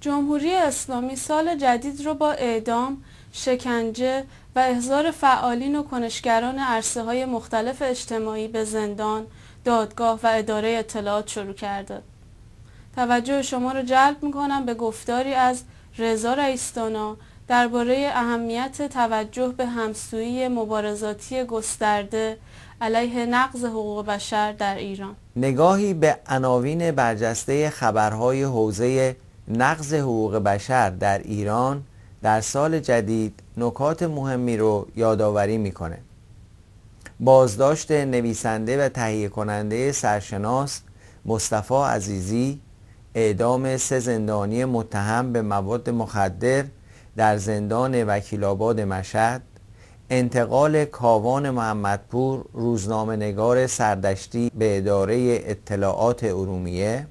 جمهوری اسلامی سال جدید رو با اعدام، شکنجه و احضار فعالین و کنشگران عرصه های مختلف اجتماعی به زندان، دادگاه و اداره اطلاعات شروع کرده. توجه شما را جلب میکنم به گفتاری از رضا رئیستانا درباره اهمیت توجه به همسویی مبارزاتی گسترده علیه نقض حقوق بشر در ایران نگاهی به عناوین برجسته خبرهای حوزه نقض حقوق بشر در ایران در سال جدید نکات مهمی رو یادآوری میکنه بازداشت نویسنده و تهیه کننده سرشناس مصطفی عزیزی اعدام سه زندانی متهم به مواد مخدر در زندان وکیلاباد مشهد انتقال کاوان محمدپور روزنامه نگار سردشتی به اداره اطلاعات ارومیه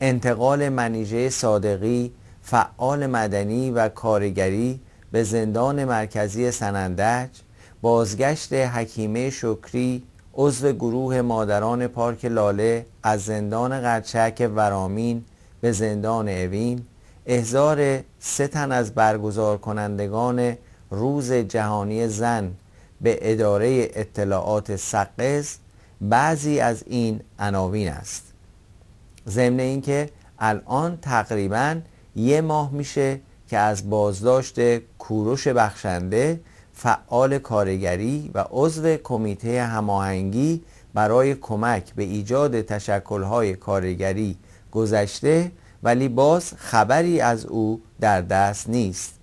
انتقال منیژه صادقی فعال مدنی و کارگری به زندان مرکزی سنندج بازگشت حکیمه شکری عضو گروه مادران پارک لاله از زندان قرچک ورامین به زندان اوین احضار سه تن از برگزار کنندگان روز جهانی زن به اداره اطلاعات سقز بعضی از این عناوین است ضمن اینکه الان تقریبا یه ماه میشه که از بازداشت کوروش بخشنده فعال کارگری و عضو کمیته هماهنگی برای کمک به ایجاد تشکلهای کارگری گذشته ولی باز خبری از او در دست نیست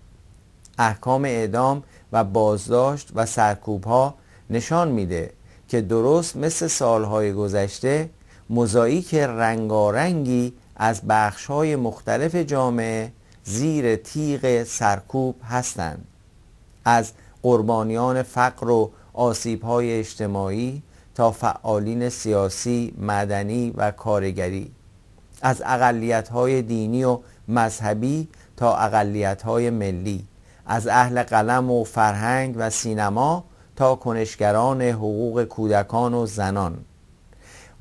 احکام اعدام و بازداشت و سرکوب ها نشان میده که درست مثل سالهای گذشته مزاییک رنگارنگی از بخشهای مختلف جامعه زیر تیغ سرکوب هستند از قربانیان فقر و آسیبهای اجتماعی تا فعالین سیاسی، مدنی و کارگری از های دینی و مذهبی تا های ملی از اهل قلم و فرهنگ و سینما تا کنشگران حقوق کودکان و زنان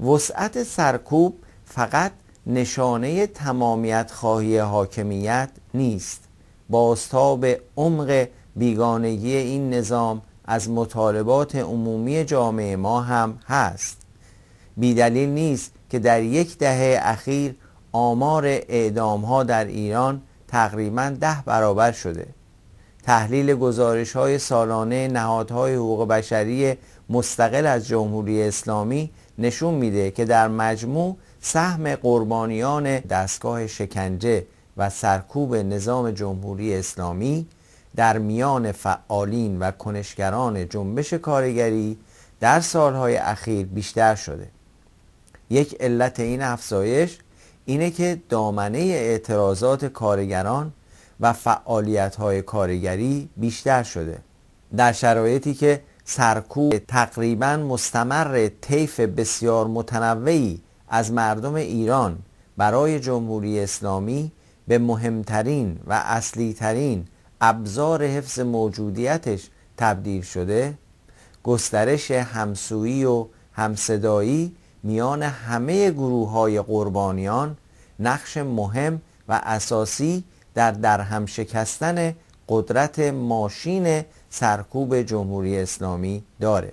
وسعت سرکوب فقط نشانه تمامیت خواهی حاکمیت نیست باستاب عمق بیگانگی این نظام از مطالبات عمومی جامعه ما هم هست بیدلیل نیست که در یک دهه اخیر آمار اعدام ها در ایران تقریبا ده برابر شده تحلیل گزارش های سالانه نهادهای حقوق بشری مستقل از جمهوری اسلامی نشون میده که در مجموع سهم قربانیان دستگاه شکنجه و سرکوب نظام جمهوری اسلامی در میان فعالین و کنشگران جنبش کارگری در سالهای اخیر بیشتر شده یک علت این افزایش اینه که دامنه اعتراضات کارگران و فعالیت‌های کارگری بیشتر شده در شرایطی که سرکوب تقریبا مستمر طیف بسیار متنوعی از مردم ایران برای جمهوری اسلامی به مهمترین و اصلیترین ابزار حفظ موجودیتش تبدیل شده گسترش همسویی و همصدایی میان همه گروه های قربانیان نقش مهم و اساسی در درهم شکستن قدرت ماشین سرکوب جمهوری اسلامی داره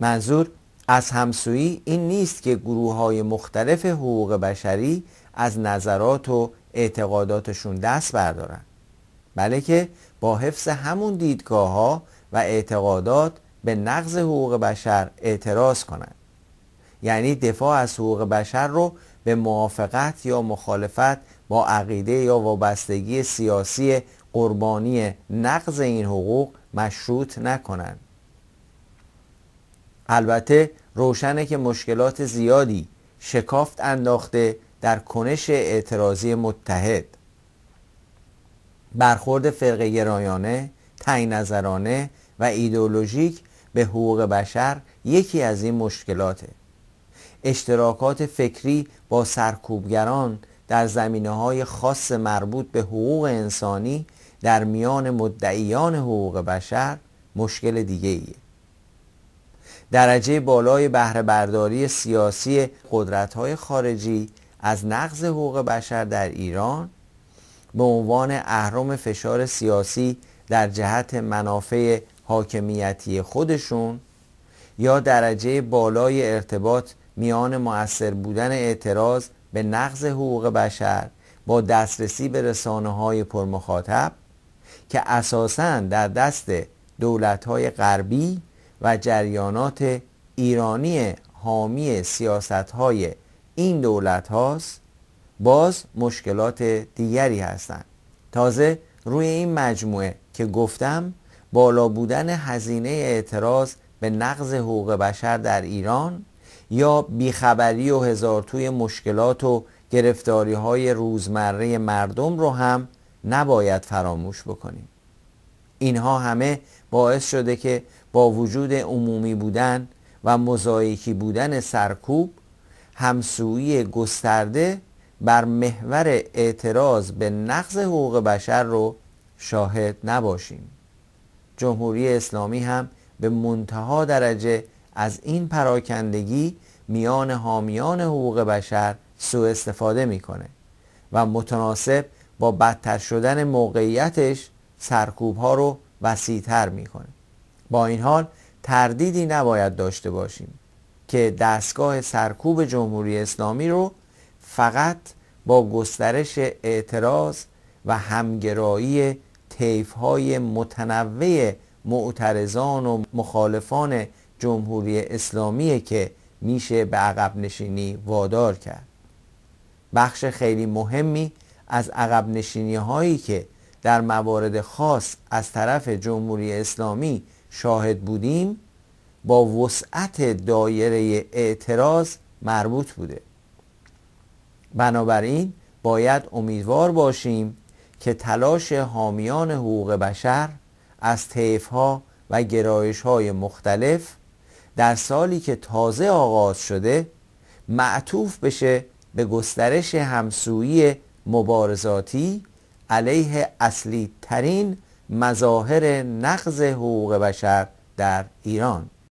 منظور از همسویی این نیست که گروه های مختلف حقوق بشری از نظرات و اعتقاداتشون دست بردارن بلکه با حفظ همون دیدگاه ها و اعتقادات به نقض حقوق بشر اعتراض کنند یعنی دفاع از حقوق بشر رو به موافقت یا مخالفت با عقیده یا وابستگی سیاسی قربانی نقض این حقوق مشروط نکنن البته روشنه که مشکلات زیادی شکافت انداخته در کنش اعتراضی متحد برخورد فرقه گرایانه، نظرانه و ایدئولوژیک به حقوق بشر یکی از این مشکلاته اشتراکات فکری با سرکوبگران در زمینه های خاص مربوط به حقوق انسانی در میان مدعیان حقوق بشر مشکل دیگه ایه درجه بالای بهره برداری سیاسی قدرت های خارجی از نقض حقوق بشر در ایران به عنوان اهرم فشار سیاسی در جهت منافع حاکمیتی خودشون یا درجه بالای ارتباط میان مؤثر بودن اعتراض به نقض حقوق بشر با دسترسی به رسانه های پرمخاطب که اساسا در دست های غربی و جریانات ایرانی حامی های این دولت هاست باز مشکلات دیگری هستند تازه روی این مجموعه که گفتم بالا بودن هزینه اعتراض به نقض حقوق بشر در ایران یا بیخبری و هزارتوی مشکلات و گرفتاری های روزمره مردم رو هم نباید فراموش بکنیم اینها همه باعث شده که با وجود عمومی بودن و مزایکی بودن سرکوب همسویی گسترده بر محور اعتراض به نقض حقوق بشر رو شاهد نباشیم جمهوری اسلامی هم به منتها درجه از این پراکندگی میان حامیان حقوق بشر سوء استفاده میکنه و متناسب با بدتر شدن موقعیتش سرکوب ها رو وسیعتر میکنه با این حال تردیدی نباید داشته باشیم که دستگاه سرکوب جمهوری اسلامی رو فقط با گسترش اعتراض و همگرایی تیف های متنوع معترضان و مخالفان جمهوری اسلامی که میشه به عقب نشینی وادار کرد بخش خیلی مهمی از عقب نشینی هایی که در موارد خاص از طرف جمهوری اسلامی شاهد بودیم با وسعت دایره اعتراض مربوط بوده بنابراین باید امیدوار باشیم که تلاش حامیان حقوق بشر از ها و گرایش های مختلف در سالی که تازه آغاز شده معطوف بشه به گسترش همسویی مبارزاتی علیه اصلی ترین مظاهر نقض حقوق بشر در ایران